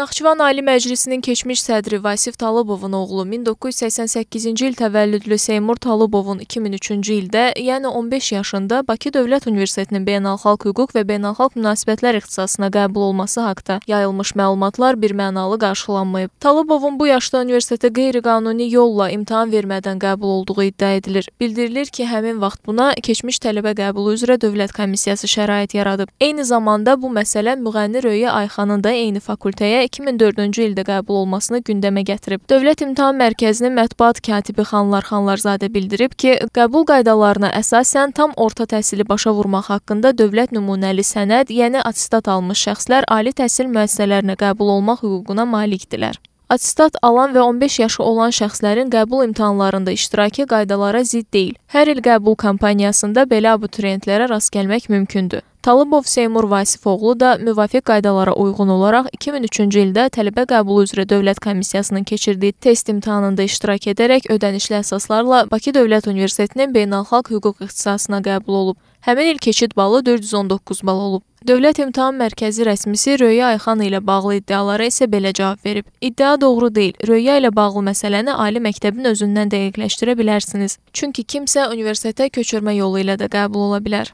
Naxçıvan Ali Məclisinin keçmiş sədri Vasif Talıbovun oğlu 1988-ci il təvəllüdlü Seymur Talıbovun 2003-cü ildə, yəni 15 yaşında Bakı Dövlət Universitetinin beynəlxalq hüquq və beynəlxalq münasibətlər ixtisasına qəbul olması haqda yayılmış məlumatlar birmənalı qarşılanmayıb. Talıbovun bu yaşda universitetə qeyri-qanuni yolla imtahan vermədən qəbul olduğu iddia edilir. Bildirilir ki, həmin vaxt buna keçmiş tələbə qəbulu üzrə Dövlət Komissiyası şərait yaradıb. Eyni zamanda bu məsələ müğənni Röyə Ayxanın da eyni fakültəyə 2004-cü ildə qəbul olmasını gündəmə gətirib. Dövlət İmtahan Mərkəzinin mətbuat katibi Xanlar Xanlarzadə bildirib ki, qəbul qaydalarına əsasən tam orta təhsili başa vurmaq haqqında dövlət nümunəli sənəd, yəni attestat almış şəxslər ali təhsil müəssisələrinə qəbul olmaq hüququna malikdirlər. Attestat alan və 15 yaşı olan şəxslərin qəbul imtahanlarında iştirakı qaydalara zidd deyil. Hər il qəbul kampaniyasında belə abituriyentlərə rast gəlmək mümkündür. Talıbov Seymur Vasifoğlu da müvafiq qaydalara uyğun olaraq 2003-cü ildə tələbə qəbulu üzrə Dövlət Komissiyasının keçirdiyi test imtahanında iştirak edərək ödənişli əsaslarla Bakı Dövlət Universitetinin beynəlxalq hüquq ixtisasına qəbul olub. Həmin il keçid balı 419 bal olub. Dövlət İmtahan Mərkəzi rəsmisi Röya Ayxan ilə bağlı iddialara isə belə cavab verib. İddia doğru deyil. Röya ilə bağlı məsələni ali məktəbin özündən dəqiqləşdirə bilərsiniz. Çünki kimsə universitetə köçürmə yolu ilə də qəbul ola bilər.